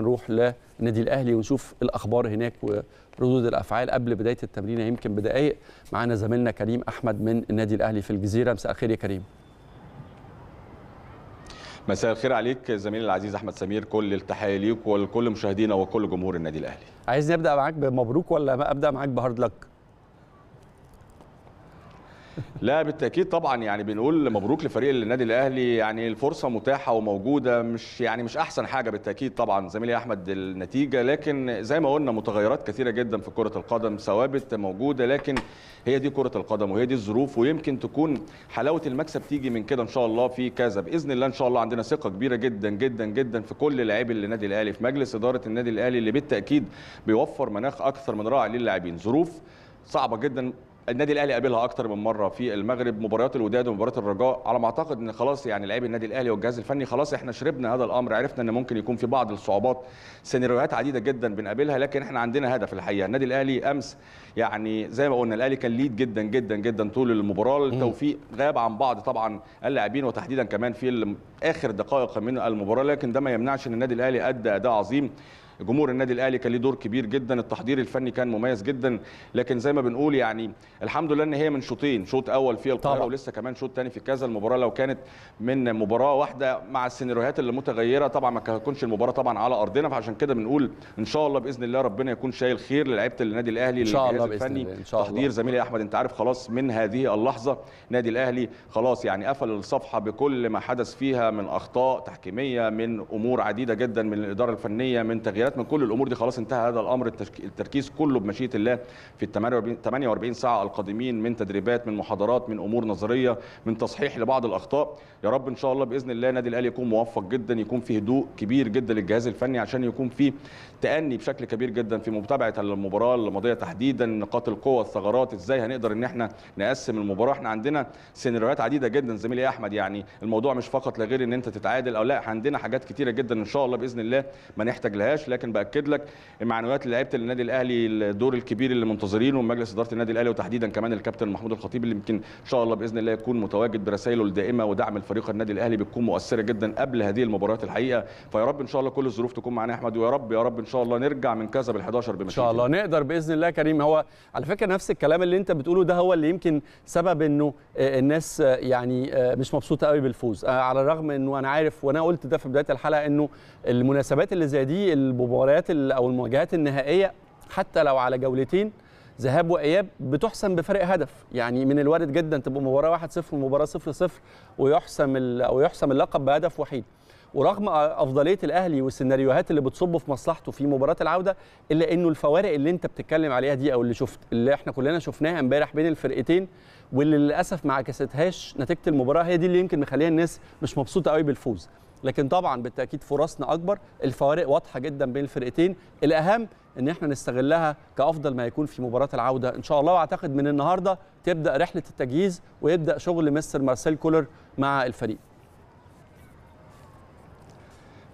هنروح للنادي الاهلي ونشوف الاخبار هناك وردود الافعال قبل بدايه التمرين يمكن بدقائق معانا زميلنا كريم احمد من النادي الاهلي في الجزيره مساء الخير يا كريم مساء الخير عليك زميلي العزيز احمد سمير كل التحيه ليك ولكل مشاهدينا وكل جمهور النادي الاهلي عايزني ابدا معاك بمبروك ولا ابدا معاك بهارد لك لا بالتاكيد طبعا يعني بنقول مبروك لفريق النادي الاهلي يعني الفرصه متاحه وموجوده مش يعني مش احسن حاجه بالتاكيد طبعا زميلي احمد النتيجه لكن زي ما قلنا متغيرات كثيره جدا في كره القدم ثوابت موجوده لكن هي دي كره القدم وهي دي الظروف ويمكن تكون حلاوه المكسب تيجي من كده ان شاء الله في كذا باذن الله ان شاء الله عندنا ثقه كبيره جدا جدا جدا في كل لاعبي النادي الاهلي في مجلس اداره النادي الاهلي اللي بالتاكيد بيوفر مناخ اكثر من رائع للاعبين ظروف صعبه جدا النادي الاهلي قابلها اكتر من مره في المغرب مباريات الوداد ومباراه الرجاء على ما اعتقد ان خلاص يعني لعيب النادي الاهلي والجهاز الفني خلاص احنا شربنا هذا الامر عرفنا ان ممكن يكون في بعض الصعوبات سيناريوهات عديده جدا بنقابلها لكن احنا عندنا هدف الحقيقه النادي الاهلي امس يعني زي ما قلنا الاهلي كان ليد جدا جدا جدا طول المباراه التوفيق غاب عن بعض طبعا اللاعبين وتحديدا كمان في اخر دقائق من المباراه لكن ده ما يمنعش ان النادي الاهلي ادى اداء عظيم جمهور النادي الاهلي كان ليه دور كبير جدا التحضير الفني كان مميز جدا لكن زي ما بنقول يعني الحمد لله ان هي من شوطين شوط اول في القاهره ولسه كمان شوط ثاني في كذا المباراه لو كانت من مباراه واحده مع السيناريوهات اللي متغيره طبعا ما هتكونش المباراه طبعا على ارضنا فعشان كده بنقول ان شاء الله باذن الله ربنا يكون شايل خير للعيبه النادي الاهلي للجهاز الفني تحضير زميلي احمد انت عارف خلاص من هذه اللحظه نادي الاهلي خلاص يعني قفل الصفحه بكل ما حدث فيها من اخطاء تحكيميه من امور عديده جدا من الاداره الفنيه من تغييرات التسجيلات من كل الامور دي خلاص انتهى هذا الامر التركيز كله بمشيئه الله في ال 48 ساعه القادمين من تدريبات من محاضرات من امور نظريه من تصحيح لبعض الاخطاء يا رب ان شاء الله باذن الله نادي الاهلي يكون موفق جدا يكون في هدوء كبير جدا للجهاز الفني عشان يكون في تاني بشكل كبير جدا في متابعه المباراه الماضيه تحديدا نقاط القوه الثغرات ازاي هنقدر ان احنا نقسم المباراه احنا عندنا سيناريوهات عديده جدا زميلي احمد يعني الموضوع مش فقط لا غير ان انت تتعادل او لا عندنا حاجات كتيره جدا ان شاء الله باذن الله ما نحتاج لهاش لكن لكن باكد لك معنويات لعيبه النادي الاهلي الدور الكبير اللي منتظرينه ومجلس اداره النادي الاهلي وتحديدا كمان الكابتن محمود الخطيب اللي يمكن ان شاء الله باذن الله يكون متواجد برسائله الدائمه ودعم الفريق النادي الاهلي بتكون مؤثره جدا قبل هذه المباريات الحقيقه فيا رب ان شاء الله كل الظروف تكون معانا يا احمد ويا رب يا رب ان شاء الله نرجع من كذا بال11 ان شاء الله نقدر باذن الله كريم هو على فكره نفس الكلام اللي انت بتقوله ده هو اللي يمكن سبب انه آه، الناس آه، يعني آه، مش مبسوطه قوي بالفوز على الرغم انه انا عارف وانا قلت ده في بدايه الحلقه انه المناسبات اللي زي دي المباريات او المواجهات النهائيه حتى لو على جولتين ذهاب واياب بتحسم بفرق هدف يعني من الوارد جدا تبقى مباراه 1-0 ومباراه 0-0 ويحسم او يحسم اللقب بهدف وحيد ورغم افضليه الاهلي والسيناريوهات اللي بتصب في مصلحته في مباراه العوده الا انه الفوارق اللي انت بتتكلم عليها دي او اللي شفت اللي احنا كلنا شفناها امبارح بين الفرقتين واللي للاسف ما عكستهاش نتيجه المباراه هي دي اللي يمكن مخليها الناس مش مبسوطه قوي بالفوز لكن طبعا بالتاكيد فرصنا اكبر الفوارق واضحه جدا بين الفرقتين الاهم ان احنا نستغلها كافضل ما يكون في مباراه العوده ان شاء الله واعتقد من النهارده تبدا رحله التجهيز ويبدا شغل مستر مارسيل كولر مع الفريق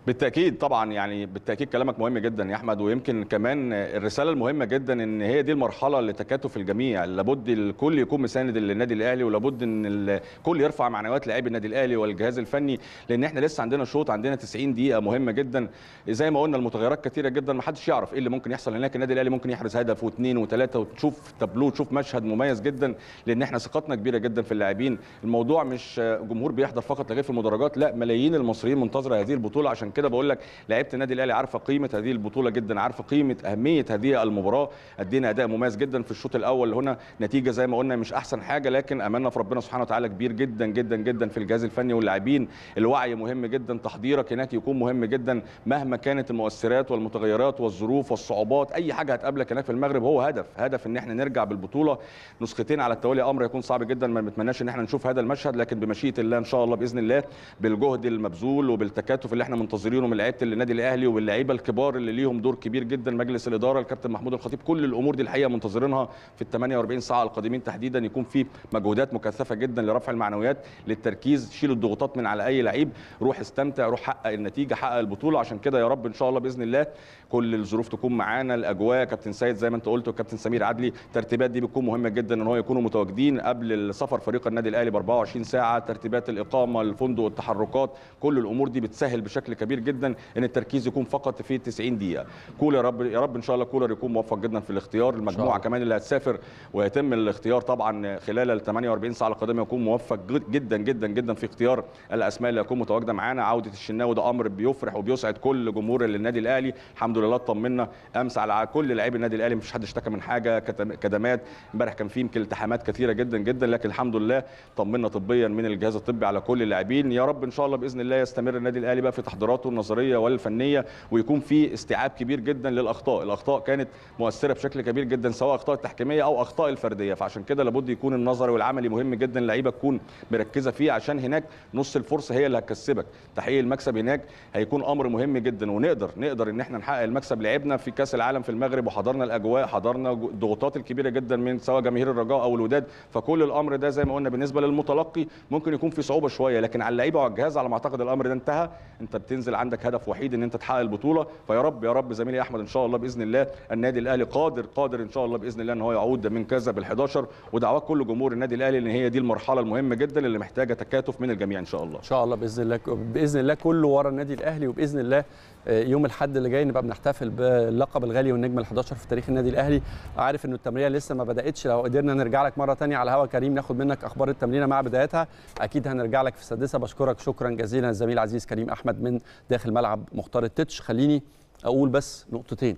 بالتاكيد طبعا يعني بالتاكيد كلامك مهم جدا يا احمد ويمكن كمان الرساله المهمه جدا ان هي دي المرحله اللي تكاتف الجميع لابد الكل يكون مساند للنادي الاهلي ولابد ان الكل يرفع معنويات لاعبي النادي الاهلي والجهاز الفني لان احنا لسه عندنا شوط عندنا 90 دقيقه مهمه جدا زي ما قلنا المتغيرات كثيره جدا ما حدش يعرف ايه اللي ممكن يحصل هناك النادي الاهلي ممكن يحرز هدف واثنين وثلاثه وتشوف تابلو تشوف مشهد مميز جدا لان احنا ثقتنا كبيره جدا في اللاعبين الموضوع مش جمهور بيحضر فقط لغير في المدرجات لا ملايين المصريين منتظره هذه البطوله عشان كده بقول لك لعيبه النادي الاهلي عارفه قيمه هذه البطوله جدا عارفه قيمه اهميه هذه المباراه ادينا اداء مميز جدا في الشوط الاول هنا نتيجه زي ما قلنا مش احسن حاجه لكن املنا في ربنا سبحانه وتعالى كبير جدا جدا جدا في الجهاز الفني واللاعبين الوعي مهم جدا تحضيرك هناك يكون مهم جدا مهما كانت المؤثرات والمتغيرات والظروف والصعوبات اي حاجه هتقابلك هناك في المغرب هو هدف هدف ان احنا نرجع بالبطوله نسختين على التوالي امر يكون صعب جدا ما بنتمناش ان احنا نشوف هذا المشهد لكن بمشيئه الله ان شاء الله باذن الله بالجهد المبذول وبالتكاتف اللي احنا منتظرين المنظرين ومن لعيبه النادي الاهلي واللعيبه الكبار اللي ليهم دور كبير جدا مجلس الاداره الكابتن محمود الخطيب كل الامور دي الحقيقه منتظرينها في ال 48 ساعه القادمين تحديدا يكون في مجهودات مكثفه جدا لرفع المعنويات للتركيز شيل الضغوطات من على اي لعيب روح استمتع روح حقق النتيجه حقق البطوله عشان كده يا رب ان شاء الله باذن الله كل الظروف تكون معانا الاجواء كابتن سيد زي ما انت قلت وكابتن سمير عدلي الترتيبات دي بتكون مهمه جدا ان هو يكونوا متواجدين قبل السفر فريق النادي الاهلي ب 24 ساعه ترتيبات الاقامه الفندق التحركات كل الامور دي بتسهل بشكل كبير كبير جدا ان التركيز يكون فقط في 90 دقيقه كولر يا رب يا رب ان شاء الله كولر يكون موفق جدا في الاختيار المجموعه كمان اللي هتسافر ويتم الاختيار طبعا خلال ال 48 ساعه القادمه يكون موفق جدا جدا جدا في اختيار الاسماء اللي هتكون متواجده معانا عوده الشناوي ده امر بيفرح وبيسعد كل جمهور النادي الاهلي الحمد لله اطمنا امس على كل لعيبه النادي الاهلي مفيش حد اشتكى من حاجه كدمات امبارح كان في يمكن التحامات كثيره جدا جدا لكن الحمد لله طمنا طبيا من الجهاز الطبي على كل اللاعبين يا رب ان شاء الله باذن الله يستمر النادي الاهلي بقى في تحضيراته الخطوط النظريه والفنيه ويكون في استيعاب كبير جدا للاخطاء الاخطاء كانت مؤثره بشكل كبير جدا سواء اخطاء التحكيميه او اخطاء الفرديه فعشان كده لابد يكون النظري والعملي مهم جدا اللعيبه تكون مركزه فيه عشان هناك نص الفرصه هي اللي هتكسبك تحقيق المكسب هناك هيكون امر مهم جدا ونقدر نقدر ان احنا نحقق المكسب لعبنا في كاس العالم في المغرب وحضرنا الاجواء حضرنا الضغوطات الكبيره جدا من سواء جماهير الرجاء او الوداد فكل الامر ده زي ما قلنا بالنسبه للمتلقي ممكن يكون في صعوبه شويه لكن على اللعيبه وعلى الجهاز على ما اعتقد الامر ده انتهى انت بتنزل ينزل عندك هدف وحيد ان انت تحقق البطوله فيا رب يا رب زميلي احمد ان شاء الله باذن الله النادي الاهلي قادر قادر ان شاء الله باذن الله ان هو يعود من كذا بال11 ودعوات كل جمهور النادي الاهلي ان هي دي المرحله المهمه جدا اللي محتاجه تكاتف من الجميع ان شاء الله ان شاء الله باذن الله باذن الله كله ورا النادي الاهلي وباذن الله آه، يوم الاحد اللي جاي نبقى بنحتفل باللقب الغالي والنجم ال11 في تاريخ النادي الاهلي عارف ان التمرينه لسه ما بداتش لو قدرنا نرجع لك مره ثانيه على الهوا كريم ناخد منك اخبار التمرينه مع بدايتها اكيد هنرجع لك في السادسه بشكرك شكرا جزيلا الزميل عزيز كريم احمد من داخل ملعب مختار التتش خليني اقول بس نقطتين